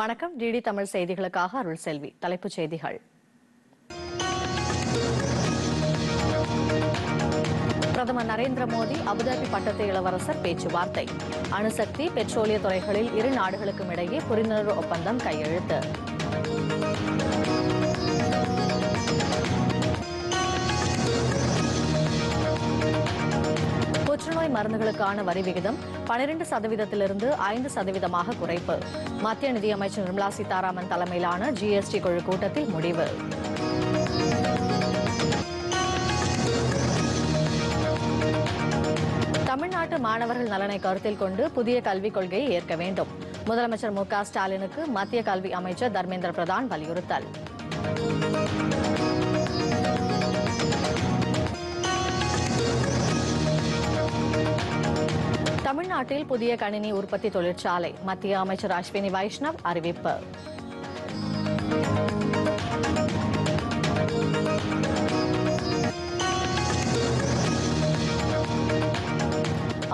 வணக்கம் டிடி தமிழ் செய்திகளுக்காக அருள் செல்வி தலைப்புச் செய்திகள் பிரதமர் நரேந்திர மோடி அபுதாபி பட்டத்து இளவரசர் பேச்சுவார்த்தை அணுசக்தி பெட்ரோலிய துறைகளில் இரு நாடுகளுக்கும் இடையே புரிந்துணர்வு ஒப்பந்தம் கையெழுத்து புற்றுநோய் மருந்துகளுக்கான வரி விகிதம் பனிரெண்டு சதவீதத்திலிருந்து ஐந்து சதவீதமாக குறைப்பு மத்திய நிதியமைச்சர் நிர்மலா சீதாராமன் தலைமையிலான ஜிஎஸ்டி குழு கூட்டத்தில் முடிவு தமிழ்நாட்டு மாணவர்கள் நலனை கருத்தில் கொண்டு புதிய கல்விக் கொள்கையை ஏற்க வேண்டும் முதலமைச்சர் மு ஸ்டாலினுக்கு மத்திய கல்வி அமைச்சர் தர்மேந்திர பிரதான் வலியுறுத்தல் தமிழ்நாட்டில் புதிய கணினி உற்பத்தி தொழிற்சாலை மத்திய அமைச்சர் அஸ்வினி வைஷ்ணவ் அறிவிப்பு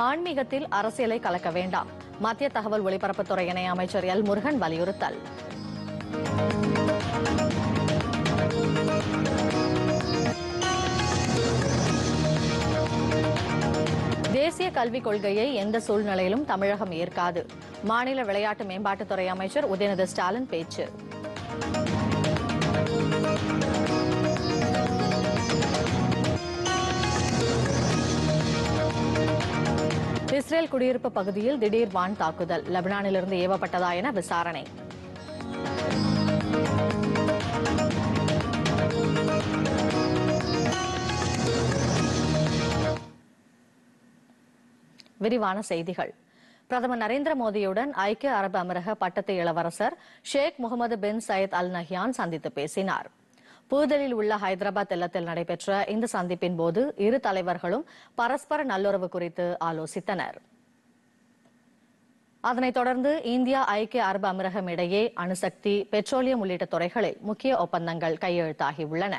ஆன்மீகத்தில் அரசியலை கலக்க வேண்டாம் மத்திய தகவல் ஒலிபரப்புத்துறை இணையமைச்சர் எல் முருகன் வலியுறுத்தல் கல்விக் கொள்கையை எந்த சூழ்நிலையிலும் தமிழகம் ஏற்காது மாநில விளையாட்டு மேம்பாட்டுத்துறை அமைச்சர் உதயநிதி ஸ்டாலின் பேச்சு இஸ்ரேல் குடியிருப்பு பகுதியில் திடீர் வான் தாக்குதல் லெபனானிலிருந்து ஏவப்பட்டதா என விசாரணை விரிவான செய்திகள் பிரதமர் நரேந்திர மோடியுடன் ஐக்கிய அரபு அமீரக பட்டத்து இளவரசர் Sheikh Mohammed bin Zayed Al Nahyan சந்தித்து பேசினார் புதுதில்லியில் உள்ள ஹைதராபாத் இல்லத்தில் நடைபெற்ற இந்த சந்திப்பின் போது இரு தலைவர்களும் பரஸ்பர நல்லுறவு குறித்து ஆலோசித்தனர் அதனைத் தொடர்ந்து இந்தியா ஐக்கிய அரபு அமீரகம் இடையே அணுசக்தி பெட்ரோலியம் உள்ளிட்ட துறைகளில் முக்கிய ஒப்பந்தங்கள் கையெழுத்தாகியுள்ளன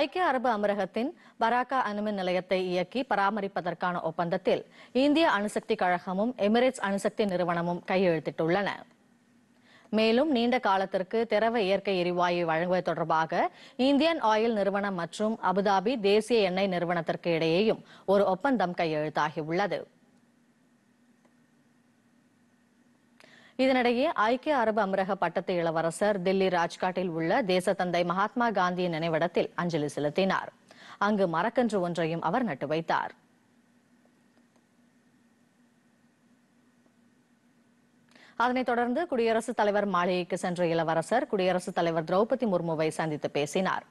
ஐக்கிய அரபு அமிரகத்தின் பராக்கா அணுமின் நிலையத்தை இயக்கி பராமரிப்பதற்கான ஒப்பந்தத்தில் இந்திய அணுசக்தி கழகமும் எமிரேட்ஸ் அணுசக்தி நிறுவனமும் கையெழுத்திட்டுள்ளன மேலும் நீண்ட காலத்திற்கு திரவ இயற்கை எரிவாயு வழங்குவது தொடர்பாக இந்தியன் ஆயில் நிறுவனம் மற்றும் அபுதாபி தேசிய எண்ணெய் நிறுவனத்திற்கு இடையேயும் ஒரு ஒப்பந்தம் கையெழுத்தாகியுள்ளது இதனிடையே ஐக்கிய அரபு அமிரக பட்டத்து இளவரசர் தில்லி ராஜ்காட்டில் உள்ள தேசத்தந்தை மகாத்மா காந்தியின் நினைவிடத்தில் அஞ்சலி செலுத்தினார் அங்கு மரக்கன்று ஒன்றையும் அவர் நட்டு வைத்தார் அதனைத் தொடர்ந்து குடியரசுத் தலைவர் மாளிகைக்கு சென்ற இளவரசர் குடியரசுத் தலைவர் திரௌபதி முர்முவை சந்தித்து பேசினார்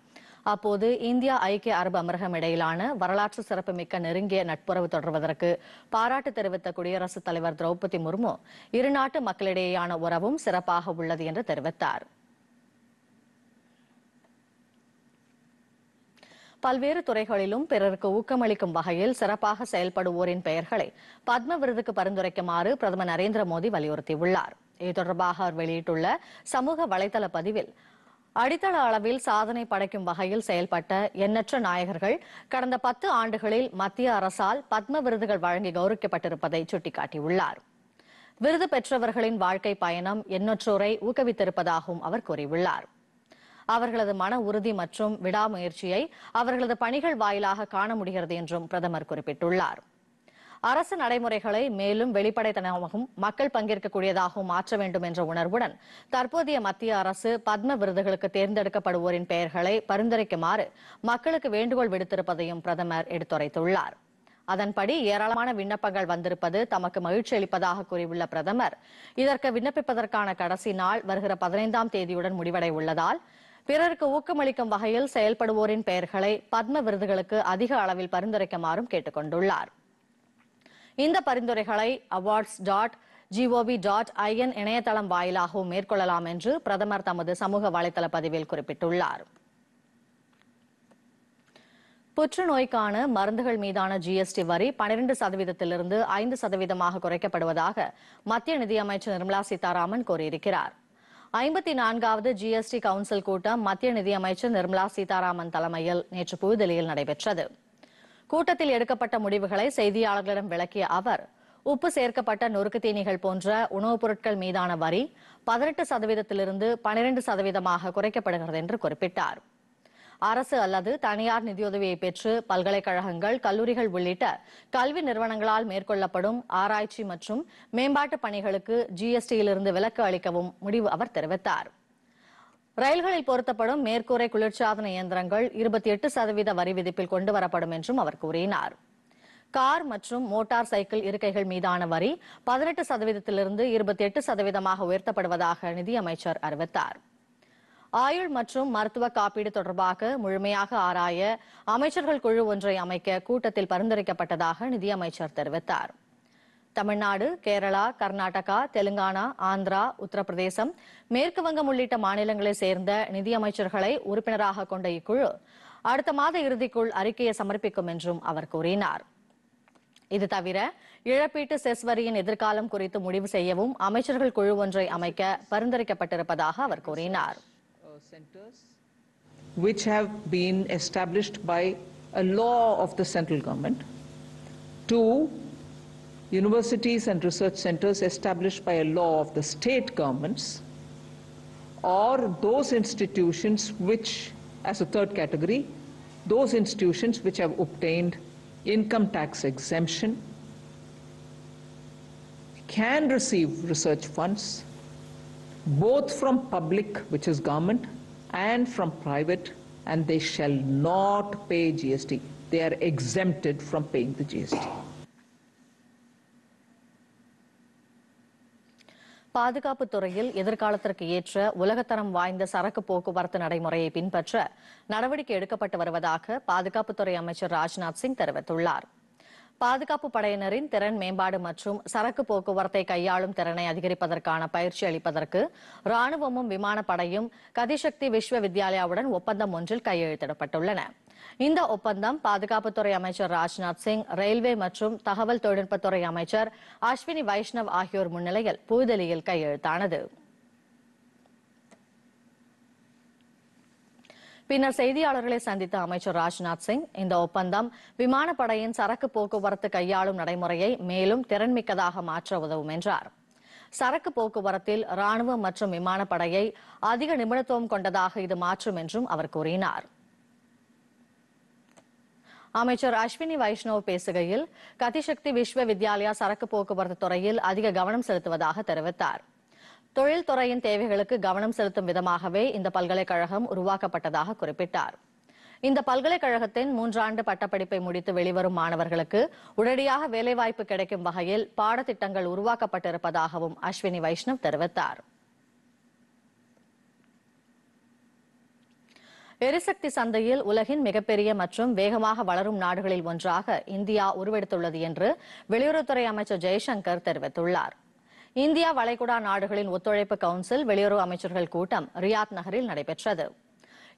அப்போது இந்தியா ஐக்கிய அரபு அமரகம் இடையிலான வரலாற்று சிறப்புமிக்க நெருங்கிய நட்புறவு தொடர்வதற்கு பாராட்டு தெரிவித்த குடியரசுத் தலைவர் திரௌபதி முர்மு இருநாட்டு மக்களிடையேயான உறவும் சிறப்பாக உள்ளது என்று தெரிவித்தார் பல்வேறு துறைகளிலும் பிறருக்கு ஊக்கமளிக்கும் வகையில் சிறப்பாக செயல்படுவோரின் பெயர்களை பத்ம விருதுக்கு பரிந்துரைக்குமாறு பிரதமர் நரேந்திர மோடி வலியுறுத்தியுள்ளார் இது தொடர்பாக அவர் வெளியிட்டுள்ள சமூக வலைதள பதிவில் அடித்தள அளவில் சாதனை படைக்கும் வகையில் செயல்பட்ட எண்ணற்ற நாயகர்கள் கடந்த பத்து ஆண்டுகளில் மத்திய அரசால் பத்ம விருதுகள் வழங்கி கௌரவிக்கப்பட்டிருப்பதை சுட்டிக்காட்டியுள்ளார் விருது பெற்றவர்களின் வாழ்க்கை பயணம் எண்ணற்றோரை ஊக்குவித்திருப்பதாகவும் அவர் கூறியுள்ளார் அவர்களது மன உறுதி மற்றும் விடாமுயற்சியை அவர்களது பணிகள் வாயிலாக காண முடிகிறது என்றும் பிரதமர் குறிப்பிட்டுள்ளார் அரசு நடைமுறைகளை மேலும் வெளிப்படைத்தனமாகவும் மக்கள் பங்கேற்கக்கூடியதாகவும் மாற்ற வேண்டும் என்ற உணர்வுடன் தற்போதைய மத்திய அரசு பத்ம விருதுகளுக்கு தேர்ந்தெடுக்கப்படுவோரின் பெயர்களை பரிந்துரைக்குமாறு மக்களுக்கு வேண்டுகோள் விடுத்திருப்பதையும் பிரதமர் எடுத்துரைத்துள்ளார் அதன்படி ஏராளமான விண்ணப்பங்கள் வந்திருப்பது தமக்கு மகிழ்ச்சி அளிப்பதாக கூறியுள்ள பிரதமர் இதற்கு விண்ணப்பிப்பதற்கான கடைசி நாள் வருகிற பதினைந்தாம் தேதியுடன் முடிவடை உள்ளதால் பிறருக்கு ஊக்கமளிக்கும் வகையில் செயல்படுவோரின் பெயர்களை பத்ம விருதுகளுக்கு அதிக அளவில் பரிந்துரைக்குமாறும் கேட்டுக்கொண்டுள்ளார் இந்த பரிந்துரைகளை அவார்ட்ஸ் டாட் ஜிஓவி டாட் இணையதளம் வாயிலாகவும் மேற்கொள்ளலாம் என்று பிரதமர் தமது சமூக வலைத்தள பதிவில் குறிப்பிட்டுள்ளார் புற்றுநோய்க்கான மருந்துகள் மீதான ஜிஎஸ்டி வரி பனிரெண்டு சதவீதத்திலிருந்து ஐந்து சதவீதமாக குறைக்கப்படுவதாக மத்திய நிதியமைச்சர் நிர்மலா சீதாராமன் கூறியிருக்கிறார் ஐம்பத்தி நான்காவது ஜிஎஸ்டி கவுன்சில் கூட்டம் மத்திய நிதியமைச்சர் நிர்மலா சீதாராமன் தலைமையில் நேற்று புதுதில்லியில் நடைபெற்றது கூட்டத்தில் எடுக்கப்பட்ட முடிவுகளை செய்தியாளர்களிடம் விளக்கிய அவர் உப்பு சேர்க்கப்பட்ட நொறுக்கு தீனிகள் போன்ற உணவுப் பொருட்கள் மீதான வரி பதினெட்டு சதவீதத்திலிருந்து பனிரெண்டு சதவீதமாக குறைக்கப்படுகிறது என்று குறிப்பிட்டார் அரசு அல்லது தனியார் நிதியுதவியை பெற்று பல்கலைக்கழகங்கள் கல்லூரிகள் உள்ளிட்ட கல்வி நிறுவனங்களால் மேற்கொள்ளப்படும் ஆராய்ச்சி மற்றும் மேம்பாட்டு பணிகளுக்கு ஜிஎஸ்டியிலிருந்து விலக்கு அளிக்கவும் முடிவு அவர் தெரிவித்தார் ரயில்களில் பொருத்தப்படும் மேற்கூரை குளிர்சாதன இயந்திரங்கள் இருபத்தி எட்டு சதவீத வரி விதிப்பில் கொண்டு வரப்படும் என்றும் அவர் கூறினார் கார் மற்றும் மோட்டார் சைக்கிள் இருக்கைகள் மீதான வரி பதினெட்டு சதவீதத்திலிருந்து இருபத்தி எட்டு சதவீதமாக உயர்த்தப்படுவதாக நிதியமைச்சர் அறிவித்தார் ஆயுள் மற்றும் மருத்துவ காப்பீடு தொடர்பாக முழுமையாக ஆராய அமைச்சர்கள் குழு ஒன்றை அமைக்க கூட்டத்தில் பரிந்துரைக்கப்பட்டதாக நிதியமைச்சர் தெரிவித்தாா் தமிழ்நாடு கேரளா கர்நாடகா தெலுங்கானா ஆந்திரா உத்தரப்பிரதேசம் மேற்கு வங்கம் உள்ளிட்ட மாநிலங்களை சேர்ந்த நிதியமைச்சர்களை உறுப்பினராக கொண்ட இக்குழு அடுத்த மாத இறுதிக்குள் அறிக்கையை சமர்ப்பிக்கும் என்றும் அவர் கூறினார் இது தவிர இழப்பீட்டு செஸ் வரியின் எதிர்காலம் குறித்து முடிவு செய்யவும் அமைச்சர்கள் குழு ஒன்றை அமைக்க பரிந்துரைக்கப்பட்டிருப்பதாக அவர் கூறினார் which have been established by a law of the central government to universities and research centers established by a law of the state governments, or those institutions which, as a third category, those institutions which have obtained income tax exemption can receive research funds both from public, which is government, and from private, and they shall not pay GST. They are exempted from paying the GST. பாதுகாப்பு துறையில் எதிர்காலத்திற்கு ஏற்ற உலகத்தரம் வாய்ந்த சரக்கு போக்குவரத்து நடைமுறையை பின்பற்ற நடவடிக்கை எடுக்கப்பட்டு வருவதாக பாதுகாப்புத்துறை அமைச்சர் ராஜ்நாத் சிங் தெரிவித்துள்ளார் பாதுகாப்பு படையினரின் திறன் மேம்பாடு மற்றும் சரக்கு போக்குவரத்தை கையாளும் திறனை அதிகரிப்பதற்கான பயிற்சி அளிப்பதற்கு ராணுவமும் விமானப்படையும் கதிசக்தி விஸ்வவித்யாலயாவுடன் ஒப்பந்தம் ஒன்றில் கையெழுத்திடப்பட்டுள்ளன இந்த ஒப்பந்தம் பாதுகாப்புத்துறை அமைச்சர் ராஜ்நாத் சிங் ரயில்வே மற்றும் தகவல் தொழில்நுட்பத்துறை அமைச்சர் அஸ்வினி வைஷ்ணவ் ஆகியோர் முன்னிலையில் புதுதில்லியில் கையெழுத்தானது பின்னர் செய்தியாளர்களை சந்தித்த அமைச்சர் ராஜ்நாத் சிங் இந்த ஒப்பந்தம் விமானப்படையின் சரக்கு போக்குவரத்து கையாளும் நடைமுறையை மேலும் திறன்மிக்கதாக மாற்ற உதவும் என்றார் சரக்கு போக்குவரத்தில் ராணுவம் மற்றும் விமானப்படையை அதிக நிபுணத்துவம் கொண்டதாக இது மாற்றும் என்றும் அவர் கூறினார் அமைச்சர் அஸ்வினி வைஷ்ணவ் பேசுகையில் கதிசக்தி விஸ்வ வித்யாலயா சரக்கு போக்குவரத்து துறையில் அதிக கவனம் செலுத்துவதாக தெரிவித்தாா் தொழில்துறையின் தேவைகளுக்கு கவனம் செலுத்தும் விதமாகவே இந்த பல்கலைக்கழகம் உருவாக்கப்பட்டதாக குறிப்பிட்டார் இந்த பல்கலைக்கழகத்தின் மூன்றாண்டு பட்டப்படிப்பை முடித்து வெளிவரும் மாணவர்களுக்கு உடனடியாக வேலைவாய்ப்பு கிடைக்கும் வகையில் பாடத்திட்டங்கள் உருவாக்கப்பட்டிருப்பதாகவும் அஸ்வினி வைஷ்ணவ் தெரிவித்தார் எரிசக்தி சந்தையில் உலகின் மிகப்பெரிய மற்றும் வேகமாக வளரும் நாடுகளில் ஒன்றாக இந்தியா உருவெடுத்துள்ளது என்று வெளியுறவுத்துறை அமைச்சர் ஜெய்சங்கர் தெரிவித்துள்ளாா் இந்தியா வளைகுடா நாடுகளின் ஒத்துழைப்பு கவுன்சில் வெளியுறவு அமைச்சர்கள் கூட்டம் ரியாத் நகரில் நடைபெற்றது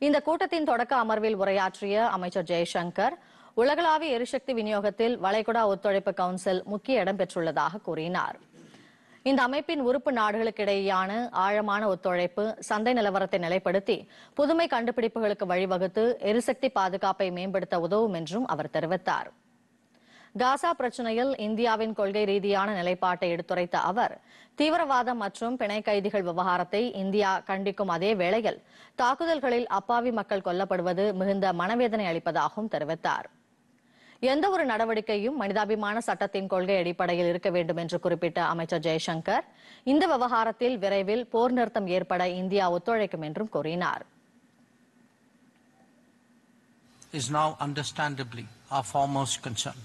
இந்த கூட்டத்தின் தொடக்க அமர்வில் உரையாற்றிய அமைச்சர் ஜெய்சங்கர் உலகளாவிய எரிசக்தி விநியோகத்தில் வளைகுடா ஒத்துழைப்பு கவுன்சில் முக்கிய இடம் பெற்றுள்ளதாக கூறினார் இந்த அமைப்பின் உறுப்பு நாடுகளுக்கிடையேயான ஆழமான ஒத்துழைப்பு சந்தை நிலவரத்தை நிலைப்படுத்தி புதுமை கண்டுபிடிப்புகளுக்கு வழிவகுத்து எரிசக்தி பாதுகாப்பை மேம்படுத்த உதவும் என்றும் அவர் தெரிவித்தார் காசா பிரச்சனையில் இந்தியாவின் கொள்கை ரீதியான நிலைப்பாட்டை எடுத்துரைத்த அவர் தீவிரவாதம் மற்றும் பிணை கைதிகள் விவகாரத்தை இந்தியா கண்டிக்கும் அதே வேளையில் தாக்குதல்களில் அப்பாவி மக்கள் கொல்லப்படுவது மிகுந்த மனவேதனை அளிப்பதாகவும் தெரிவித்தார் எந்த ஒரு நடவடிக்கையும் மனிதாபிமான சட்டத்தின் கொள்கை அடிப்படையில் இருக்க வேண்டும் என்று குறிப்பிட்ட அமைச்சர் ஜெய்சங்கர் இந்த விவகாரத்தில் விரைவில் போர் நிறுத்தம் ஏற்பட இந்தியா ஒத்துழைக்கும் என்றும் கூறினார் is now understandably our foremost concern.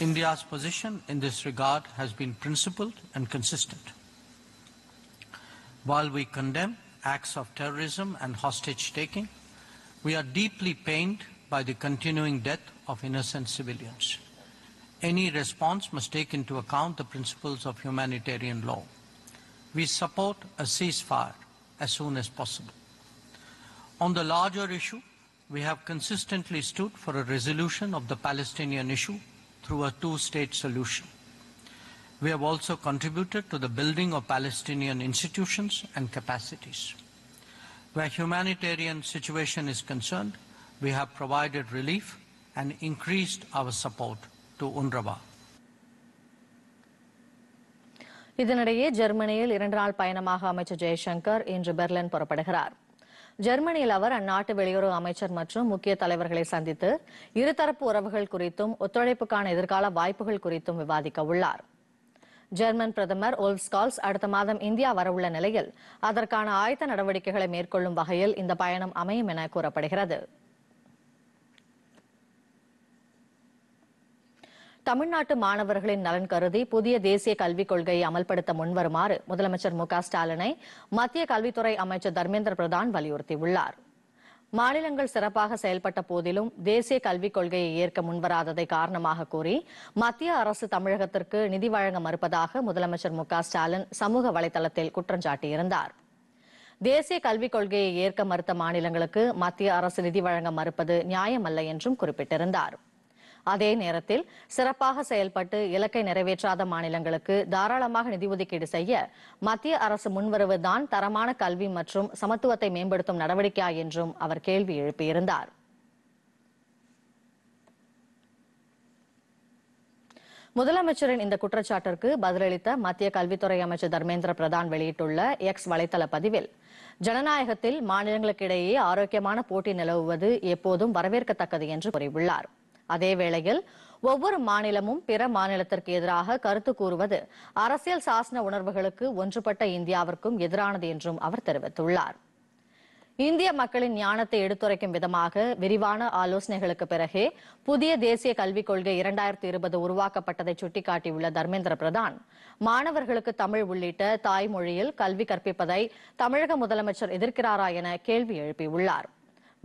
India's position in this regard has been principled and consistent. While we condemn acts of terrorism and hostage-taking, we are deeply pained by the continuing death of innocent civilians. Any response must take into account the principles of humanitarian law. We support a ceasefire as soon as possible. On the larger issue, we have consistently stood for a resolution of the Palestinian issue through a two-state solution. We have also contributed to the building of Palestinian institutions and capacities. Where humanitarian situation is concerned, we have provided relief and increased our support to UNRWA. இதனிடையே ஜெர்மனியில் இரண்டு நாள் பயணமாக அமைச்சர் ஜெய்சங்கர் இன்று Berlin புறப்படுகிறார் ஜெர்மனியில் அவர் அந்நாட்டு வெளியுறவு அமைச்சர் மற்றும் முக்கிய தலைவர்களை சந்தித்து இருதரப்பு உறவுகள் குறித்தும் ஒத்துழைப்புக்கான எதிர்கால வாய்ப்புகள் குறித்தும் விவாதிக்க உள்ளார் ஜெர்மன் பிரதமர் ஓல்ஃப் அடுத்த மாதம் இந்தியா வரவுள்ள நிலையில் அதற்கான ஆயத்த நடவடிக்கைகளை மேற்கொள்ளும் வகையில் இந்த பயணம் அமையும் என கூறப்படுகிறது தமிழ்நாட்டு மாணவர்களின் நலன் கருதி புதிய தேசிய கல்விக் கொள்கையை அமல்படுத்த முன்வருமாறு முதலமைச்சர் மு ஸ்டாலினை மத்திய கல்வித்துறை அமைச்சர் தர்மேந்திர பிரதான் வலியுறுத்தியுள்ளார் மாநிலங்கள் சிறப்பாக செயல்பட்ட போதிலும் தேசிய கல்விக் கொள்கையை ஏற்க முன்வராததை காரணமாக கூறி மத்திய அரசு தமிழகத்திற்கு நிதி வழங்க மறுப்பதாக முதலமைச்சர் மு ஸ்டாலின் சமூக வலைதளத்தில் குற்றம் சாட்டியிருந்தார் தேசிய கல்விக் கொள்கையை ஏற்க மறுத்த மாநிலங்களுக்கு மத்திய அரசு நிதி வழங்க மறுப்பது நியாயமல்ல என்றும் குறிப்பிட்டிருந்தாா் அதே நேரத்தில் சிறப்பாக செயல்பட்டு இலக்கை நிறைவேற்றாத மாநிலங்களுக்கு தாராளமாக நிதி ஒதுக்கீடு செய்ய மத்திய அரசு முன்வருவதுதான் தரமான கல்வி மற்றும் சமத்துவத்தை மேம்படுத்தும் நடவடிக்கையா என்றும் அவர் கேள்வி எழுப்பியிருந்தார் முதலமைச்சரின் இந்த குற்றச்சாட்டிற்கு பதிலளித்த மத்திய கல்வித்துறை அமைச்சர் தர்மேந்திர பிரதான் வெளியிட்டுள்ள எக்ஸ் வலைதள பதிவில் ஜனநாயகத்தில் மாநிலங்களுக்கிடையே ஆரோக்கியமான போட்டி நிலவுவது எப்போதும் வரவேற்கத்தக்கது என்று கூறியுள்ளார் அதே வேளையில் ஒவ்வொரு மாநிலமும் பிற மாநிலத்திற்கு எதிராக கருத்து கூறுவது அரசியல் சாசன உணர்வுகளுக்கு ஒன்றுபட்ட இந்தியாவிற்கும் எதிரானது என்றும் அவர் தெரிவித்துள்ளார் இந்திய மக்களின் ஞானத்தை எடுத்துரைக்கும் விதமாக விரிவான ஆலோசனைகளுக்கு பிறகே புதிய தேசிய கல்விக் கொள்கை இரண்டாயிரத்தி இருபது உருவாக்கப்பட்டதை சுட்டிக்காட்டியுள்ள தர்மேந்திர பிரதான் மாணவர்களுக்கு தமிழ் உள்ளிட்ட தாய்மொழியில் கல்வி கற்பிப்பதை தமிழக முதலமைச்சர் எதிர்க்கிறாரா என கேள்வி எழுப்பியுள்ளாா்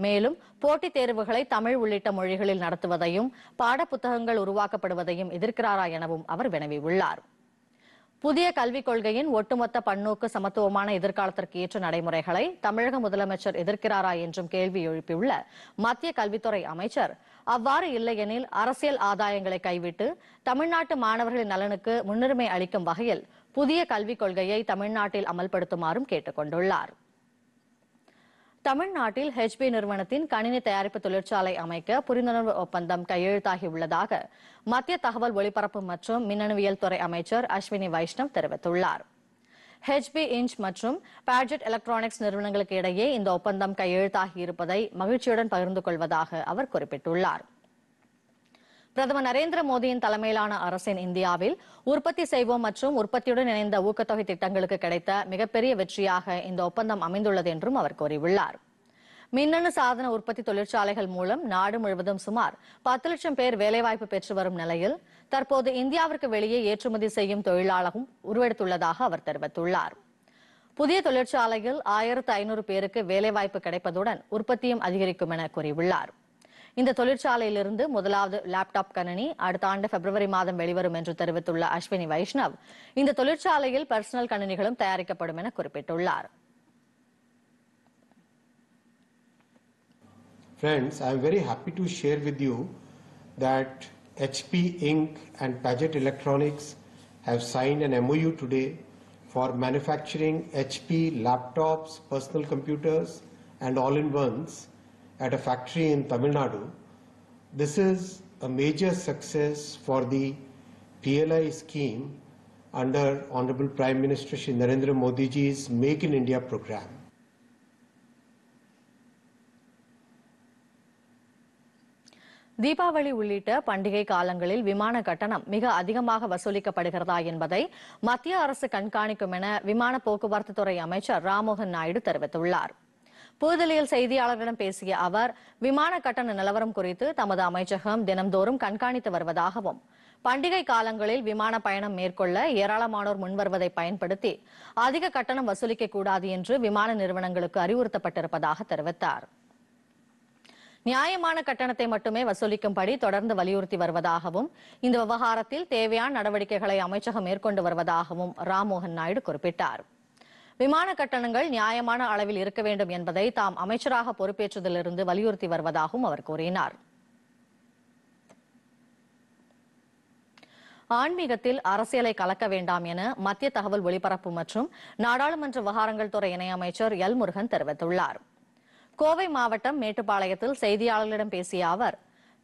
மேலும் போட்டித் தேர்வுகளை தமிழ் உள்ளிட்ட மொழிகளில் நடத்துவதையும் பாடப்புத்தகங்கள் உருவாக்கப்படுவதையும் எதிர்க்கிறாரா எனவும் அவர் வினவியுள்ளார் புதிய கல்விக் கொள்கையின் ஒட்டுமொத்த பன்னோக்கு சமத்துவமான எதிர்காலத்திற்கு ஏற்ற நடைமுறைகளை தமிழக முதலமைச்சர் எதிர்க்கிறாரா என்றும் கேள்வி எழுப்பியுள்ள மத்திய கல்வித்துறை அமைச்சர் அவ்வாறு இல்லையெனில் அரசியல் ஆதாயங்களை கைவிட்டு தமிழ்நாட்டு மாணவர்களின் நலனுக்கு முன்னுரிமை அளிக்கும் வகையில் புதிய கல்விக் கொள்கையை தமிழ்நாட்டில் அமல்படுத்துமாறும் கேட்டுக் கொண்டுள்ளாா் தமிழ்நாட்டில் ஹெச்பி நிறுவனத்தின் கணினி தயாரிப்பு தொழிற்சாலை அமைக்க புரிந்துணர்வு ஒப்பந்தம் கையெழுத்தாகியுள்ளதாக மத்திய தகவல் ஒலிபரப்பு மற்றும் மின்னணுவியல் துறை அமைச்சர் அஸ்வினி வைஷ்ணவ் தெரிவித்துள்ளார் ஹெச்பி இன்ச் மற்றும் பேட்ஜெட் எலக்ட்ரானிக்ஸ் நிறுவனங்களுக்கு இடையே இந்த ஒப்பந்தம் கையெழுத்தாகி இருப்பதை மகிழ்ச்சியுடன் பகிர்ந்து கொள்வதாக அவர் குறிப்பிட்டுள்ளார் பிரதமர் நரேந்திர மோடியின் தலைமையிலான அரசின் இந்தியாவில் உற்பத்தி செய்வோம் மற்றும் உற்பத்தியுடன் இணைந்த ஊக்கத்தொகை திட்டங்களுக்கு கிடைத்த மிகப்பெரிய வெற்றியாக இந்த ஒப்பந்தம் அமைந்துள்ளது என்றும் அவர் கூறியுள்ளார் மின்னணு சாதன உற்பத்தி தொழிற்சாலைகள் மூலம் நாடு முழுவதும் சுமார் பத்து லட்சம் பேர் வேலைவாய்ப்பு பெற்று வரும் நிலையில் தற்போது இந்தியாவிற்கு வெளியே ஏற்றுமதி செய்யும் தொழிலாளரும் உருவெடுத்துள்ளதாக அவர் தெரிவித்துள்ளார் புதிய தொழிற்சாலையில் ஆயிரத்து ஐநூறு பேருக்கு வேலைவாய்ப்பு கிடைப்பதுடன் உற்பத்தியும் அதிகரிக்கும் என கூறியுள்ளார் இந்த தொழிற்சாலையிலிருந்து முதலாவது லேப்டாப் கணினி அடுத்த ஆண்டு பிப்ரவரி மாதம் வெளிவரும் என்று தெரிவித்துள்ள அஸ்வினி வைஷ்ணவ் இந்த தொழிற்சாலையில் பர்சனல் கணினிகளும் தயாரிக்கப்படும் என குறிப்பிட்டுள்ளார் Friends, I am very happy to share with you that HP Inc. and Paget Electronics have signed an MOU today for manufacturing HP laptops, personal computers, and all-in-ones at a factory in Tamil Nadu. This is a major success for the PLI scheme under Honorable Prime Minister Shri Narendra Modi ji's Make in India program. Deepavali உள்ளிட்ட பண்டிகை காலங்களில் விமான கட்டணம் மிக அதிகமாக வசூலிக்கப்படுகிறதா என்பதை மத்திய அரசு கண்காணிக்கும் என விமான போக்குவரத்து துறை அமைச்சர் ராமோகன் நாயுடு தெரிவித்துள்ளாா் புதுதில்லியில் செய்தியாளர்களிடம் பேசிய அவர் விமான கட்டண நிலவரம் குறித்து தமது அமைச்சகம் தினம்தோறும் கண்காணித்து வருவதாகவும் பண்டிகை காலங்களில் விமான பயணம் மேற்கொள்ள ஏராளமானோர் முன்வருவதை பயன்படுத்தி அதிக கட்டணம் வசூலிக்க கூடாது என்று விமான நிறுவனங்களுக்கு அறிவுறுத்தப்பட்டிருப்பதாக தெரிவித்தார் நியாயமான கட்டணத்தை மட்டுமே வசூலிக்கும்படி தொடர்ந்து வலியுறுத்தி வருவதாகவும் இந்த விவகாரத்தில் தேவையான நடவடிக்கைகளை அமைச்சகம் மேற்கொண்டு வருவதாகவும் ராம்மோகன் நாயுடு குறிப்பிட்டார் விமான கட்டணங்கள் நியாயமான அளவில் இருக்க வேண்டும் என்பதை தாம் அமைச்சராக பொறுப்பேற்றதிலிருந்து வலியுறுத்தி வருவதாகவும் அவர் கூறினார் ஆன்மீகத்தில் அரசியலை கலக்க வேண்டாம் என மத்திய தகவல் ஒலிபரப்பு மற்றும் நாடாளுமன்ற விவகாரங்கள் துறை இணையமைச்சர் எல் முருகன் தெரிவித்துள்ளார் கோவை மாவட்டம் மேட்டுப்பாளையத்தில் செய்தியாளர்களிடம் பேசிய அவர்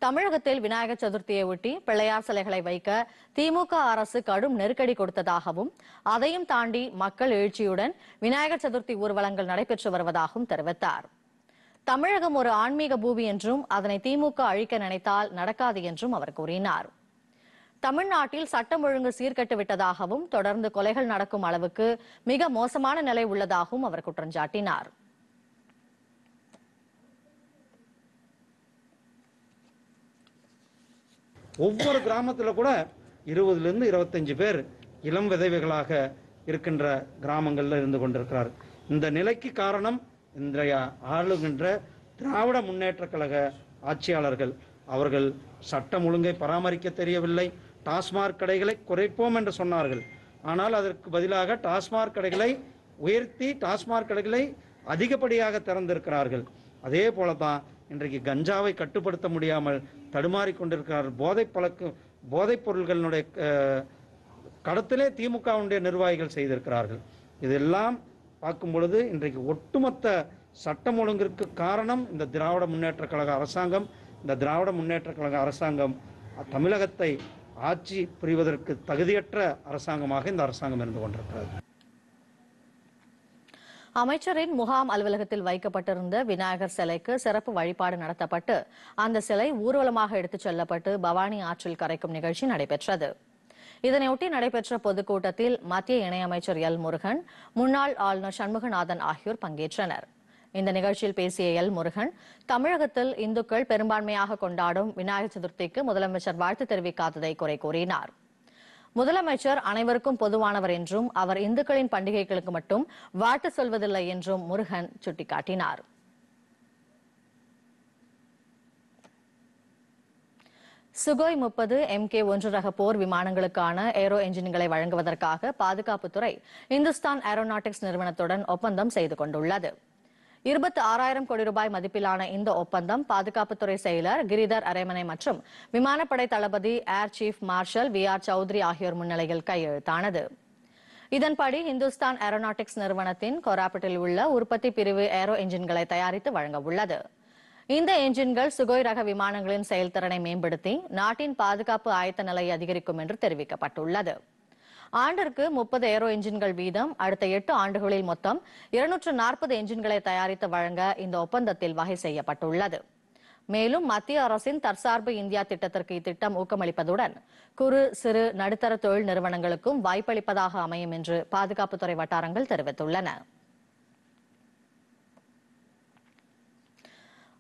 தமிழகத்தில் விநாயகர் சதுர்த்தியை ஒட்டி பிள்ளையார் சிலைகளை வைக்க திமுக அரசு கடும் நெருக்கடி கொடுத்ததாகவும் அதையும் தாண்டி மக்கள் எழுச்சியுடன் விநாயகர் சதுர்த்தி ஊர்வலங்கள் நடைபெற்று வருவதாகவும் தெரிவித்தார் தமிழகம் ஒரு ஆன்மீக பூமி என்றும் அதனை திமுக அழிக்க நினைத்தால் நடக்காது என்றும் அவர் கூறினார் தமிழ்நாட்டில் சட்டம் ஒழுங்கு சீர்கட்டு விட்டதாகவும் தொடர்ந்து கொலைகள் நடக்கும் அளவுக்கு மிக மோசமான நிலை உள்ளதாகவும் அவர் குற்றம் சாட்டினாா் ஒவ்வொரு கிராமத்தில் கூட இருபதுலேருந்து இருபத்தஞ்சு பேர் இளம் விதவைகளாக இருக்கின்ற கிராமங்களில் இருந்து கொண்டிருக்கிறார் இந்த நிலைக்கு காரணம் இன்றைய ஆளுகின்ற திராவிட முன்னேற்ற கழக ஆட்சியாளர்கள் அவர்கள் சட்டம் ஒழுங்கை பராமரிக்க தெரியவில்லை டாஸ்மாக் கடைகளை குறைப்போம் என்று சொன்னார்கள் ஆனால் அதற்கு பதிலாக டாஸ்மாக் கடைகளை உயர்த்தி டாஸ்மாக் கடைகளை அதிகப்படியாக திறந்திருக்கிறார்கள் அதே போல தான் இன்றைக்கு கஞ்சாவை கட்டுப்படுத்த முடியாமல் தடுமாறி போதை பழக்கம் போதைப் பொருள்களினுடைய கடத்திலே திமுகவுடைய நிர்வாகிகள் செய்திருக்கிறார்கள் இதெல்லாம் பார்க்கும் பொழுது இன்றைக்கு ஒட்டுமொத்த சட்டம் ஒழுங்கிற்கு காரணம் இந்த திராவிட முன்னேற்றக் கழக அரசாங்கம் இந்த திராவிட முன்னேற்றக் கழக அரசாங்கம் தமிழகத்தை ஆட்சி புரிவதற்கு தகுதியற்ற அரசாங்கமாக இந்த அரசாங்கம் இருந்து கொண்டிருக்கிறது அமைச்சரின் முகாம் அலுவலகத்தில் வைக்கப்பட்டிருந்த விநாயகர் சிலைக்கு சிறப்பு வழிபாடு நடத்தப்பட்டு அந்த சிலை ஊர்வலமாக எடுத்துச் செல்லப்பட்டு பவானி ஆற்றில் கரைக்கும் நிகழ்ச்சி நடைபெற்றது இதனையொட்டி நடைபெற்ற பொதுக்கூட்டத்தில் மத்திய இணையமைச்சர் எல் முருகன் முன்னாள் ஆளுநர் சண்முகநாதன் ஆகியோர் பங்கேற்றனர் இந்த நிகழ்ச்சியில் பேசிய எல் முருகன் தமிழகத்தில் இந்துக்கள் பெரும்பான்மையாக கொண்டாடும் விநாயகர் சதுர்த்திக்கு முதலமைச்சர் வாழ்த்து தெரிவிக்காததை குறை கூறினாா் முதலமைச்சர் அனைவருக்கும் பொதுவானவர் என்றும் அவர் இந்துக்களின் பண்டிகைகளுக்கு மட்டும் வாட்டு சொல்வதில்லை என்றும் முருகன் சுட்டிக்காட்டினார் சுகோய் முப்பது எம் கே ஒன்று ரக போர் விமானங்களுக்கான ஏரோ என்ஜின்களை வழங்குவதற்காக பாதுகாப்புத்துறை இந்துஸ்தான் ஏரோநாட்டிக்ஸ் நிறுவனத்துடன் ஒப்பந்தம் செய்து கொண்டுள்ளது இருபத்தி ஆறாயிரம் கோடி ரூபாய் மதிப்பிலான இந்த ஒப்பந்தம் பாதுகாப்புத்துறை செயலர் கிரிதர் அரேமனை மற்றும் விமானப்படை தளபதி air chief marshal V R Chaudhari ஆகியோர் முன்னிலையில் கையெழுத்தானது இதன்படி இந்துஸ்தான் ஏரோநாட்டிக்ஸ் நிறுவனத்தின் கொராபட்டில் உள்ள உற்பத்தி பிரிவு ஏரோ என்ஜின்களை தயாரித்து வழங்க உள்ளது இந்த என்ஜின்கள் சுகோய் ரக விமானங்களின் செயல்திறனை மேம்படுத்தி நாட்டின் பாதுகாப்பு ஆயத்த நிலையை அதிகரிக்கும் என்று தெரிவிக்கப்பட்டுள்ளது ஆண்டிற்கு முப்பது ஏரோ இன்ஜின்கள் வீதம் அடுத்த எட்டு ஆண்டுகளில் மொத்தம் இருநூற்று நாற்பது இன்ஜின்களை தயாரித்து வழங்க இந்த ஒப்பந்தத்தில் வகை செய்யப்பட்டுள்ளது மேலும் மத்திய அரசின் தற்சார்பு இந்தியா திட்டத்திற்கு இத்திட்டம் ஊக்கமளிப்பதுடன் குறு சிறு நடுத்தர தொழில் நிறுவனங்களுக்கும் வாய்ப்பளிப்பதாக அமையும் என்று பாதுகாப்புத்துறை வட்டாரங்கள் தெரிவித்துள்ளன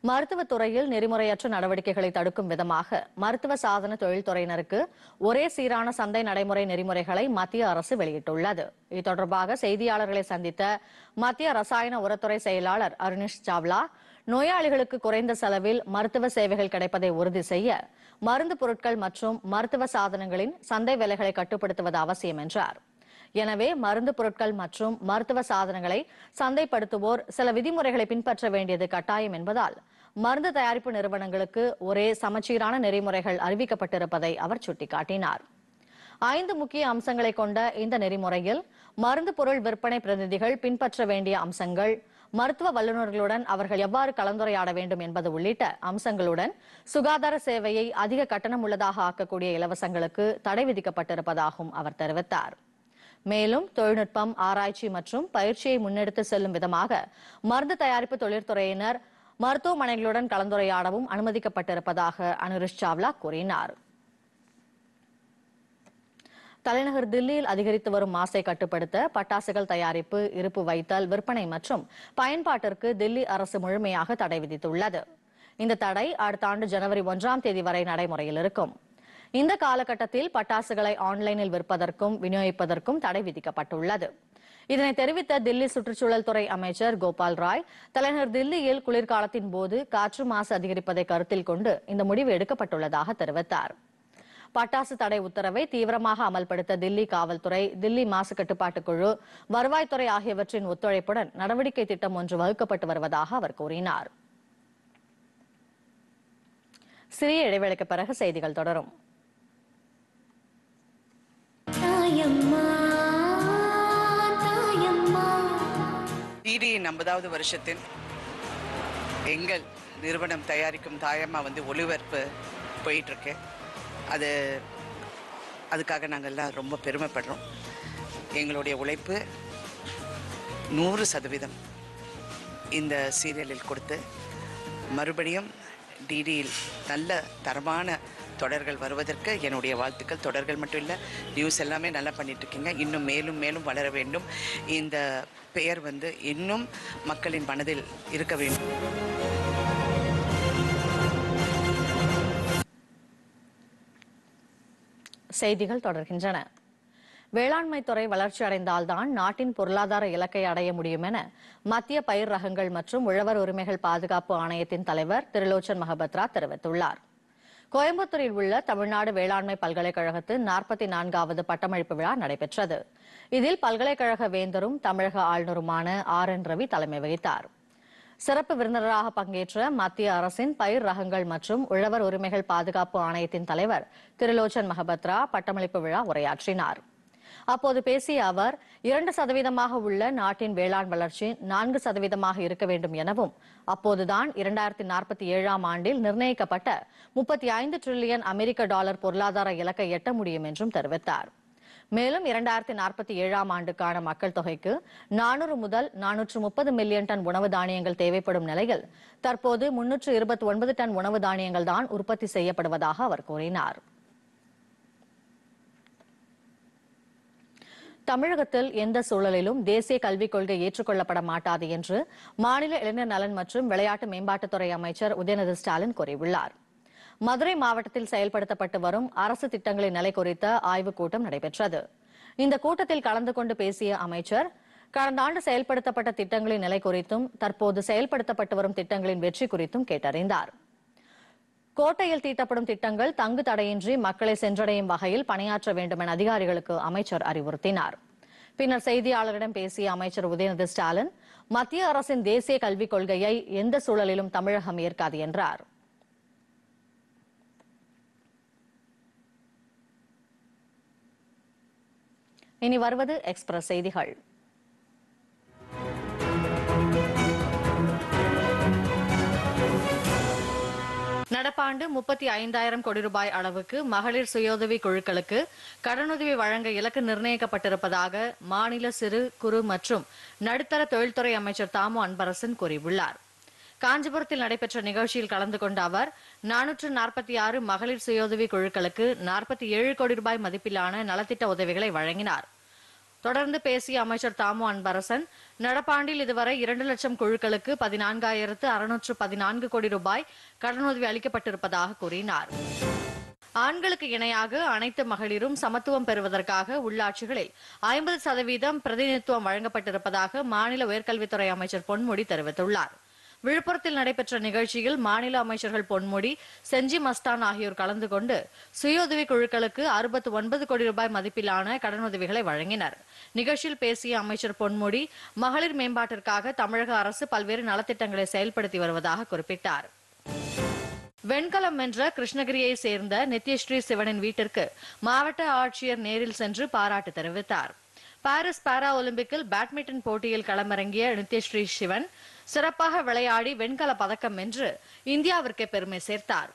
மருத்துவத்துறையில் நெறிமுறையற்ற நடவடிக்கைகளை தடுக்கும் விதமாக மருத்துவ சாதன தொழில்துறையினருக்கு ஒரே சீரான சந்தை நடைமுறை நெறிமுறைகளை மத்திய அரசு வெளியிட்டுள்ளது இது தொடர்பாக செய்தியாளர்களை சந்தித்த மத்திய ரசாயன உரத்துறை செயலாளர் அருணிஷ் சாவ்லா நோயாளிகளுக்கு குறைந்த செலவில் மருத்துவ சேவைகள் கிடைப்பதை உறுதி செய்ய மருந்து பொருட்கள் மற்றும் மருத்துவ சாதனங்களின் சந்தை விலைகளை கட்டுப்படுத்துவது அவசியம் என்றார் எனவே மருந்து பொருட்கள் மற்றும் மருத்துவ சாதனங்களை சந்தைப்படுத்துவோர் சில விதிமுறைகளை பின்பற்ற வேண்டியது கட்டாயம் என்பதால் மருந்து தயாரிப்பு நிறுவனங்களுக்கு ஒரே சமச்சீரான நெறிமுறைகள் அறிவிக்கப்பட்டிருப்பதை அவர் சுட்டிக்காட்டினார் ஐந்து முக்கிய அம்சங்களை கொண்ட இந்த நெறிமுறையில் மருந்து பொருள் விற்பனை பிரதிநிதிகள் பின்பற்ற வேண்டிய அம்சங்கள் மருத்துவ வல்லுநர்களுடன் அவர்கள் எவ்வாறு கலந்துரையாட வேண்டும் என்பது உள்ளிட்ட அம்சங்களுடன் சுகாதார சேவையை அதிக கட்டணம் உள்ளதாக ஆக்கக்கூடிய இலவசங்களுக்கு தடை விதிக்கப்பட்டிருப்பதாகவும் அவர் தெரிவித்தார் மேலும் தொழில்நுட்பம் ஆராய்ச்சி மற்றும் பயிற்சியை முன்னெடுத்து செல்லும் விதமாக மருந்து தயாரிப்பு தொழிற்துறையினர் மருத்துவமனைகளுடன் கலந்துரையாடவும் அனுமதிக்கப்பட்டிருப்பதாக அனுரிஷ் சாவ்லா கூறினார் தலைநகர் தில்லியில் அதிகரித்து வரும் மாசை கட்டுப்படுத்த பட்டாசுகள் தயாரிப்பு இருப்பு வைத்தல் விற்பனை மற்றும் பயன்பாட்டிற்கு தில்லி அரசு முழுமையாக தடை விதித்துள்ளது இந்த தடை அடுத்த ஆண்டு ஜனவரி ஒன்றாம் தேதி வரை நடைமுறையில் இருக்கும் இந்த காலகட்டத்தில் பட்டாசுகளை ஆன்லைனில் விற்பதற்கும் விநியோகிப்பதற்கும் தடை விதிக்கப்பட்டுள்ளது இதனை தெரிவித்த தில்லி சுற்றுச்சூழல் துறை அமைச்சர் கோபால் ராய் தலைநகர் தில்லியில் குளிர்காலத்தின் போது காற்று மாசு அதிகரிப்பதை கருத்தில் கொண்டு இந்த முடிவு எடுக்கப்பட்டுள்ளதாக தெரிவித்தார் பட்டாசு தடை உத்தரவை தீவிரமாக அமல்படுத்த தில்லி காவல்துறை தில்லி மாசு கட்டுப்பாட்டு குழு வருவாய்த்துறை ஆகியவற்றின் ஒத்துழைப்புடன் நடவடிக்கை திட்டம் ஒன்று வகுக்கப்பட்டு வருவதாக அவர் கூறினார் சிறிய இடைவெளிக்கு பிறகு செய்திகள் தொடரும் டிடியின் ஐம்பதாவது வருஷத்தின் எங்கள் நிறுவனம் தயாரிக்கும் தாயம்மா வந்து ஒளிபரப்பு போயிட்டுருக்கு அது அதுக்காக நாங்கள்லாம் ரொம்ப பெருமைப்படுறோம் எங்களுடைய உழைப்பு நூறு சதவீதம் இந்த சீரியலில் கொடுத்து மறுபடியும் டிடியில் நல்ல தரமான தொடர்கள் வருவதற்கு என்னுடைய வாழ்த்துக்கள் தொடர்கள் மட்டும் இல்லை நியூஸ் எல்லாமே நல்லா பண்ணிட்டுருக்கீங்க இன்னும் மேலும் மேலும் வளர வேண்டும் இந்த பெயர் வந்து இன்னும் மக்களின் மனதில் இருக்க வேண்டும் செய்திகள் தொடர்கின்றன வேளாண்மை துறை வளர்ச்சி அடைந்தால்தான் நாட்டின் பொருளாதார இலக்கை அடைய முடியும் என மத்திய பயிர் ரகங்கள் மற்றும் உழவர் உரிமைகள் பாதுகாப்பு ஆணையத்தின் தலைவர் திருலோச்சன் மகபத்ரா தெரிவித்துள்ளார் கோயம்புத்தூரில் உள்ள தமிழ்நாடு வேளாண்மை பல்கலைக்கழகத்தின் நாற்பத்தி நான்காவது பட்டமளிப்பு விழா நடைபெற்றது இதில் பல்கலைக்கழக வேந்தரும் தமிழக ஆளுநருமான ஆர் என் ரவி தலைமை வகித்தார் சிறப்பு விருந்தினராக பங்கேற்ற மத்திய அரசின் பயிர் ரகங்கள் மற்றும் உழவர் உரிமைகள் பாதுகாப்பு ஆணையத்தின் தலைவர் திருலோச்சன் மகபத்ரா பட்டமளிப்பு விழா உரையாற்றினாா் அப்போது பேசிய அவர் இரண்டு சதவீதமாக உள்ள நாட்டின் வேளாண் வளர்ச்சி நான்கு சதவீதமாக இருக்க வேண்டும் எனவும் அப்போதுதான் இரண்டாயிரத்தி நாற்பத்தி ஏழாம் ஆண்டில் நிர்ணயிக்கப்பட்ட முப்பத்தி ஐந்து டிரில்லியன் அமெரிக்க டாலர் பொருளாதார இலக்கை எட்ட முடியும் என்றும் தெரிவித்தார் மேலும் இரண்டாயிரத்தி நாற்பத்தி ஏழாம் ஆண்டுக்கான மக்கள் தொகைக்கு நானூறு முதல் நானூற்று முப்பது மில்லியன் டன் உணவு தானியங்கள் தேவைப்படும் நிலையில் தற்போது முன்னூற்று இருபத்தி ஒன்பது டன் உணவு தானியங்கள் தான் உற்பத்தி செய்யப்படுவதாக அவர் கூறினார் தமிழகத்தில் எந்த சூழலிலும் தேசிய கல்விக் கொள்கை ஏற்றுக்கொள்ளப்பட மாட்டாது என்று மாநில இளைஞர் நலன் மற்றும் விளையாட்டு மேம்பாட்டுத்துறை அமைச்சர் உதயநிதி ஸ்டாலின் கூறியுள்ளார் மதுரை மாவட்டத்தில் செயல்படுத்தப்பட்டு வரும் அரசு திட்டங்களின் நிலை குறித்த ஆய்வுக் கூட்டம் நடைபெற்றது இந்த கூட்டத்தில் கலந்து கொண்டு பேசிய அமைச்சர் கடந்த ஆண்டு செயல்படுத்தப்பட்ட திட்டங்களின் நிலை குறித்தும் தற்போது செயல்படுத்தப்பட்டு வரும் திட்டங்களின் வெற்றி குறித்தும் கேட்டறிந்தாா் கோட்டையில் தீட்டப்படும் திட்டங்கள் தங்கு தடையின்றி மக்களை சென்றடையும் வகையில் பணியாற்ற வேண்டும் என அதிகாரிகளுக்கு அமைச்சர் அறிவுறுத்தினார் பின்னர் செய்தியாளரிடம் பேசிய அமைச்சர் உதயநிதி ஸ்டாலின் மத்திய அரசின் தேசிய கல்விக் கொள்கையை எந்த சூழலிலும் தமிழகம் ஏற்காது என்றார் இனி வருவது எக்ஸ்பிரஸ் செய்திகள் நடப்பாண்டு முப்பத்தி ஐந்தாயிரம் கோடி ரூபாய் அளவுக்கு மகளிர் சுயோதவி குழுக்களுக்கு கடனுதவி வழங்க இலக்கு நிர்ணயிக்கப்பட்டிருப்பதாக மாநில சிறு குறு மற்றும் நடுத்தர தொழில்துறை அமைச்சர் தாமு அன்பரசன் கூறியுள்ளார் காஞ்சிபுரத்தில் நடைபெற்ற நிகழ்ச்சியில் கலந்து கொண்ட அவர் நானூற்று நாற்பத்தி ஆறு மகளிர் சுயோதவி குழுக்களுக்கு நாற்பத்தி ஏழு கோடி ரூபாய் மதிப்பிலான நலத்திட்ட உதவிகளை வழங்கினார் தொடர்ந்து பேசிய அமைச்சர் தாமு அன்பரசன் நடப்பாண்டில் இதுவரை இரண்டு லட்சம் குழுக்களுக்கு பதினான்காயிரத்து அறுநூற்று பதினான்கு கோடி ரூபாய் கடனுதவி அளிக்கப்பட்டிருப்பதாக கூறினார் ஆண்களுக்கு இணையாக அனைத்து மகளிரும் சமத்துவம் பெறுவதற்காக உள்ளாட்சிகளில் ஐம்பது சதவீதம் பிரதிநிதித்துவம் வழங்கப்பட்டிருப்பதாக மாநில உயர்கல்வித்துறை அமைச்சர் பொன்முடி தெரிவித்துள்ளாா் விழுப்புரத்தில் நடைபெற்ற நிகழ்ச்சியில் மாநில அமைச்சர்கள் பொன்முடி செஞ்சி மஸ்தான் ஆகியோர் கலந்து கொண்டு சுயஉதவி குழுக்களுக்கு அறுபத்தி ஒன்பது கோடி ரூபாய் மதிப்பிலான கடனுதவிகளை வழங்கினர் நிகழ்ச்சியில் பேசிய அமைச்சர் பொன்முடி மகளிர் மேம்பாட்டிற்காக தமிழக அரசு பல்வேறு நலத்திட்டங்களை செயல்படுத்தி வருவதாக குறிப்பிட்டார் வெண்கலம் வென்ற கிருஷ்ணகிரியை சேர்ந்த நித்யஸ்ரீ சிவனின் வீட்டிற்கு மாவட்ட ஆட்சியர் நேரில் சென்று பாராட்டு தெரிவித்தார் பாரிஸ் பாரா ஒலிம்பிக்கில் பேட்மிண்டன் போட்டியில் களமிறங்கிய நித்யஸ்ரீ சிவன் சிறப்பாக விளையாடி வெண்கல பதக்கம் வென்று இந்தியாவிற்கு பெருமை சேர்த்தார்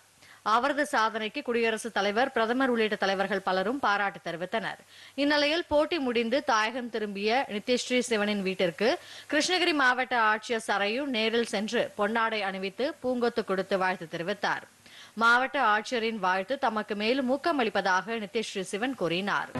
அவரது சாதனைக்கு குடியரசுத் தலைவர் பிரதமர் உள்ளிட்ட தலைவர்கள் பலரும் பாராட்டு தெரிவித்தனர் இந்நிலையில் போட்டி முடிந்து தாயகம் திரும்பிய நித்யஸ்ரீ சிவனின் வீட்டிற்கு கிருஷ்ணகிரி மாவட்ட ஆட்சியர் சரையும் நேரில் சென்று பொன்னாடை அணிவித்து பூங்கொத்து கொடுத்து வாழ்த்து தெரிவித்தார் மாவட்ட ஆட்சியரின் வாழ்த்து தமக்கு மேலும் ஊக்கமளிப்பதாக நித்யஸ்ரீ சிவன் கூறினார்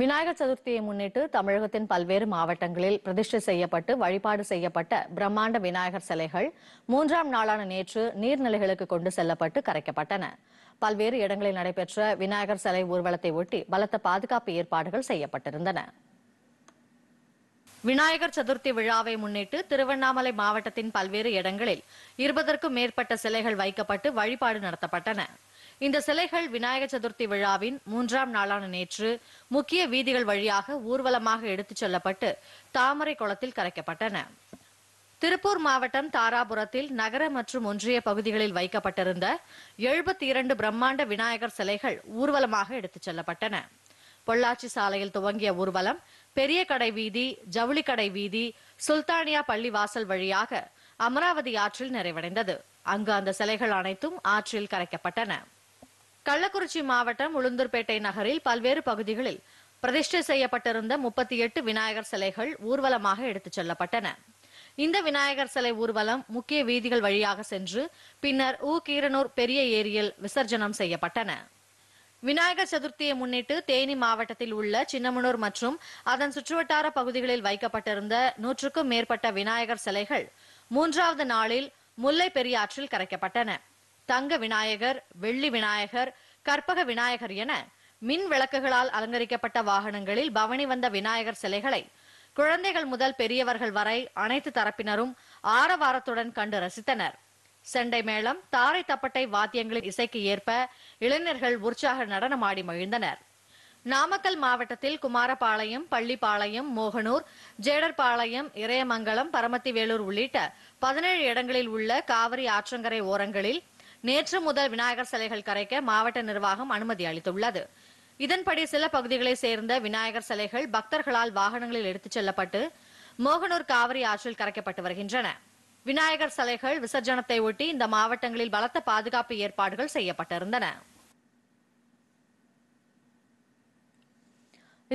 விநாயகர் சதுர்த்தியை முன்னிட்டு தமிழகத்தின் பல்வேறு மாவட்டங்களில் பிரதிஷ்டை செய்யப்பட்டு வழிபாடு செய்யப்பட்ட பிரம்மாண்ட விநாயகர் சிலைகள் மூன்றாம் நாளான நேற்று நீர்நிலைகளுக்கு கொண்டு செல்லப்பட்டு கரைக்கப்பட்டன பல்வேறு இடங்களில் நடைபெற்ற விநாயகர் சிலை ஊர்வலத்தை ஒட்டி பலத்த பாதுகாப்பு ஏற்பாடுகள் செய்யப்பட்டிருந்தன விநாயகர் சதுர்த்தி விழாவை முன்னிட்டு திருவண்ணாமலை மாவட்டத்தின் பல்வேறு இடங்களில் இருபதற்கும் மேற்பட்ட சிலைகள் வைக்கப்பட்டு வழிபாடு நடத்தப்பட்டன இந்த சிலைகள் விநாயகர் சதுர்த்தி விழாவின் மூன்றாம் நாளான நேற்று முக்கிய வீதிகள் வழியாக ஊர்வலமாக எடுத்துச் செல்லப்பட்டு தாமரை குளத்தில் கரைக்கப்பட்டன திருப்பூர் மாவட்டம் தாராபுரத்தில் நகர மற்றும் ஒன்றிய பகுதிகளில் வைக்கப்பட்டிருந்த எழுபத்தி இரண்டு பிரம்மாண்ட விநாயகர் சிலைகள் ஊர்வலமாக எடுத்துச் செல்லப்பட்டன பொள்ளாச்சி சாலையில் துவங்கிய ஊர்வலம் பெரிய கடை வீதி ஜவுளி கடை வீதி சுல்தானியா பள்ளி வாசல் வழியாக அமராவதி ஆற்றில் நிறைவடைந்தது அங்கு அந்த சிலைகள் அனைத்தும் ஆற்றில் கரைக்கப்பட்டன கள்ளக்குறிச்சி மாவட்டம் உளுந்தூர்பேட்டை நகரில் பல்வேறு பகுதிகளில் பிரதிஷ்டை செய்யப்பட்டிருந்த முப்பத்தி எட்டு விநாயகர் சிலைகள் ஊர்வலமாக எடுத்துச் செல்லப்பட்டன இந்த விநாயகர் சிலை ஊர்வலம் முக்கிய வீதிகள் வழியாக சென்று பின்னர் ஊ கீரனூர் பெரிய ஏரியில் விசர்ஜனம் செய்யப்பட்டன விநாயகர் சதுர்த்தியை முன்னிட்டு தேனி மாவட்டத்தில் உள்ள சின்னமனூர் மற்றும் அதன் சுற்றுவட்டார பகுதிகளில் வைக்கப்பட்டிருந்த நூற்றுக்கும் மேற்பட்ட விநாயகர் சிலைகள் மூன்றாவது நாளில் முல்லை பெரியாற்றில் கரைக்கப்பட்டன தங்க விநாயகர் வெள்ளி விநாயகர் கற்பக விநாயகர் என மின் விளக்குகளால் அலங்கரிக்கப்பட்ட வாகனங்களில் பவனி வந்த விநாயகர் சிலைகளை குழந்தைகள் முதல் பெரியவர்கள் வரை அனைத்து தரப்பினரும் ஆரவாரத்துடன் கண்டு ரசித்தனர் செண்டை மேளம் தாரை தப்பட்டை வாத்தியங்களின் இசைக்கு ஏற்ப இளைஞர்கள் உற்சாக நடனமாடி மகிழ்ந்தனர் நாமக்கல் மாவட்டத்தில் குமாரபாளையம் பள்ளிப்பாளையம் மோகனூர் ஜேடர்பாளையம் இறையமங்கலம் பரமத்திவேலூர் உள்ளிட்ட பதினேழு இடங்களில் உள்ள காவிரி ஆற்றங்கரை ஓரங்களில் நேற்று முதல் விநாயகர் சிலைகள் கரைக்க மாவட்ட நிர்வாகம் அனுமதி அளித்துள்ளது இதன்படி சில பகுதிகளை சேர்ந்த விநாயகர் சிலைகள் பக்தர்களால் வாகனங்களில் எடுத்துச் செல்லப்பட்டு மோகனூர் காவிரி ஆற்றில் கரைக்கப்பட்டு வருகின்றன விநாயகர் சிலைகள் விசர்ஜனத்தை ஒட்டி இந்த மாவட்டங்களில் பலத்த பாதுகாப்பு ஏற்பாடுகள் செய்யப்பட்டிருந்தன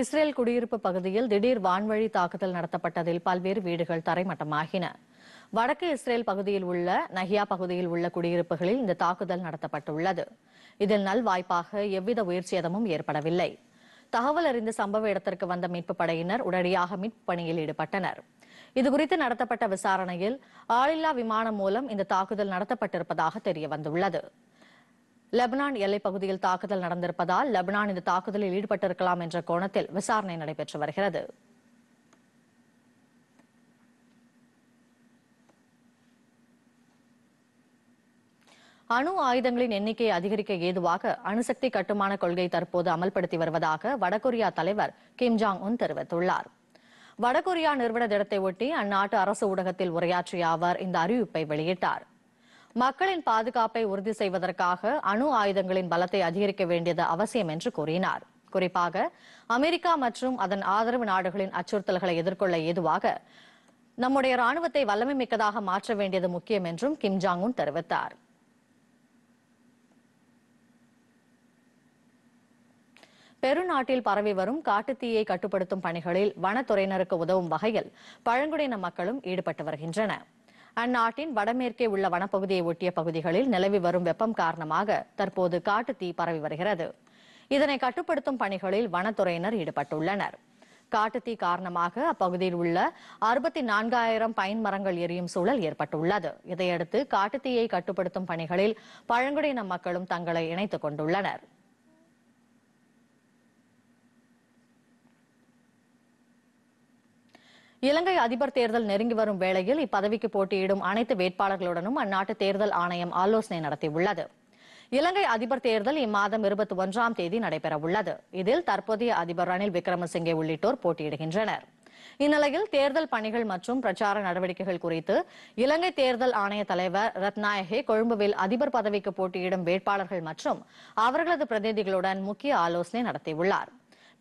இஸ்ரேல் குடியிருப்பு பகுதியில் திடீர் வான்வழி தாக்குதல் நடத்தப்பட்டதில் பல்வேறு வீடுகள் தரைமட்டமாகின வடக்கு இஸ்ரேல் பகுதியில் உள்ள நஹியா பகுதியில் உள்ள குடியிருப்புகளில் இந்த தாக்குதல் நடத்தப்பட்டுள்ளது இதில் நல்வாய்ப்பாக எவ்வித உயிர் சேதமும் ஏற்படவில்லை தகவல் அறிந்து சம்பவ இடத்திற்கு வந்த மீட்பு படையினர் உடனடியாக மீட்பு பணியில் ஈடுபட்டனர் இதுகுறித்து நடத்தப்பட்ட விசாரணையில் ஆளில்லா விமானம் மூலம் இந்த தாக்குதல் நடத்தப்பட்டிருப்பதாக தெரியவந்துள்ளது லெபனான் எல்லைப் பகுதியில் தாக்குதல் நடந்திருப்பதால் லெபனான் இந்த தாக்குதலில் ஈடுபட்டிருக்கலாம் என்ற கோணத்தில் விசாரணை நடைபெற்று வருகிறது அணு ஆயுதங்களின் எண்ணிக்கை அதிகரிக்க ஏதுவாக அணுசக்தி கட்டுமான கொள்கை தற்போது அமல்படுத்தி வருவதாக வடகொரியா தலைவர் கிம் ஜாங் உன் தெரிவித்துள்ளார் வடகொரியா நிறுவன தினத்தை ஒட்டி அந்நாட்டு அரசு ஊடகத்தில் உரையாற்றிய அவர் இந்த அறிவிப்பை வெளியிட்டார் மக்களின் பாதுகாப்பை உறுதி செய்வதற்காக அணு ஆயுதங்களின் பலத்தை அதிகரிக்க வேண்டியது அவசியம் என்று கூறினார் குறிப்பாக அமெரிக்கா மற்றும் அதன் ஆதரவு நாடுகளின் அச்சுறுத்தல்களை எதிர்கொள்ள ஏதுவாக நம்முடைய ராணுவத்தை வல்லமை மிக்கதாக மாற்ற வேண்டியது முக்கியம் என்றும் கிம் ஜாங் உன் தெரிவித்தார் பெருநாட்டில் பரவி வரும் காட்டுத்தீயை கட்டுப்படுத்தும் பணிகளில் வனத்துறையினருக்கு உதவும் வகையில் பழங்குடியின மக்களும் ஈடுபட்டு வருகின்றன அந்நாட்டின் வடமேற்கே உள்ள வனப்பகுதியை ஒட்டிய பகுதிகளில் நிலவி வரும் வெப்பம் காரணமாக தற்போது காட்டுத்தீ பரவி வருகிறது இதனை கட்டுப்படுத்தும் பணிகளில் வனத்துறையினர் ஈடுபட்டுள்ளனர் காட்டுத்தீ காரணமாக அப்பகுதியில் உள்ள அறுபத்தி நான்காயிரம் பைன் மரங்கள் எரியும் சூழல் ஏற்பட்டுள்ளது இதையடுத்து காட்டுத்தீயை கட்டுப்படுத்தும் பணிகளில் பழங்குடியின மக்களும் தங்களை இணைத்துக் கொண்டுள்ளனர் இலங்கை அதிபர் தேர்தல் நெருங்கி வரும் வேளையில் இப்பதவிக்கு போட்டியிடும் அனைத்து வேட்பாளர்களுடனும் அந்நாட்டு தேர்தல் ஆணையம் ஆலோசனை நடத்தியுள்ளது இலங்கை அதிபர் தேர்தல் இம்மாதம் இருபத்தி ஒன்றாம் தேதி நடைபெறவுள்ளது இதில் தற்போதைய அதிபர் ரணில் விக்ரமசிங்கே உள்ளிட்டோர் போட்டியிடுகின்றனர் இந்நிலையில் தேர்தல் பணிகள் மற்றும் பிரச்சார நடவடிக்கைகள் குறித்து இலங்கை தேர்தல் ஆணைய தலைவர் ரத்நாயகே கொழும்புவில் அதிபர் பதவிக்கு போட்டியிடும் வேட்பாளர்கள் மற்றும் அவர்களது பிரதிநிதிகளுடன் முக்கிய ஆலோசனை நடத்தியுள்ளாா்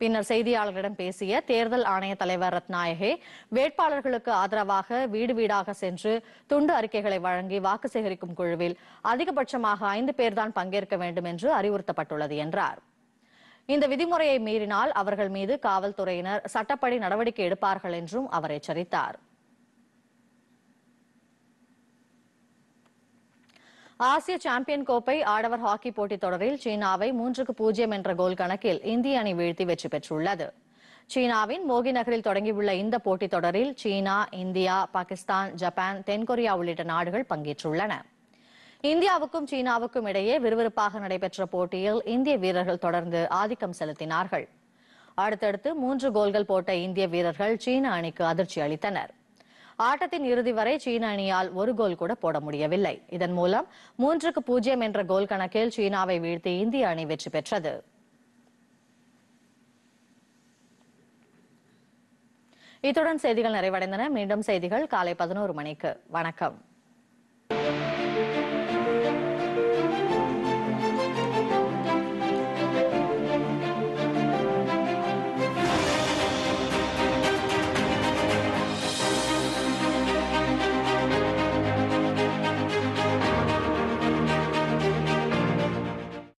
பின்னர் செய்தியாளர்களிடம் பேசிய தேர்தல் ஆணைய தலைவர் ரத்நாயகே வேட்பாளர்களுக்கு ஆதரவாக வீடு வீடாக சென்று துண்டு அறிக்கைகளை வழங்கி வாக்கு சேகரிக்கும் குழுவில் அதிகபட்சமாக ஐந்து பேர்தான் பங்கேற்க வேண்டும் என்று அறிவுறுத்தப்பட்டுள்ளது என்றார் இந்த விதிமுறையை மீறினால் அவர்கள் மீது காவல்துறையினர் சட்டப்படி நடவடிக்கை எடுப்பார்கள் என்றும் அவர் எச்சரித்தார் ஆசிய சாம்பியன் கோப்பை ஆடவர் ஹாக்கி போட்டித் தொடரில் சீனாவை மூன்றுக்கு பூஜ்ஜியம் என்ற கோல் கணக்கில் இந்திய அணி வீழ்த்தி வெற்றி பெற்றுள்ளது சீனாவின் மோகி நகரில் தொடங்கியுள்ள இந்த போட்டித் தொடரில் சீனா இந்தியா பாகிஸ்தான் ஜப்பான் தென்கொரியா உள்ளிட்ட நாடுகள் பங்கேற்றுள்ளன இந்தியாவுக்கும் சீனாவுக்கும் இடையே விறுவிறுப்பாக நடைபெற்ற போட்டியில் இந்திய வீரர்கள் தொடர்ந்து ஆதிக்கம் செலுத்தினார்கள் அடுத்தடுத்து மூன்று கோல்கள் போட்ட இந்திய வீரர்கள் சீன அணிக்கு அதிர்ச்சி அளித்தனர் ஆட்டத்தின் இறுதி வரை சீன அணியால் ஒரு கோல் கூட போட முடியவில்லை இதன் மூலம் மூன்றுக்கு பூஜ்ஜியம் என்ற கோல் கணக்கில் சீனாவை வீழ்த்தி இந்திய அணி வெற்றி பெற்றது இத்துடன் செய்திகள் நிறைவடைந்தன மீண்டும் செய்திகள் காலை பதினோரு மணிக்கு வணக்கம்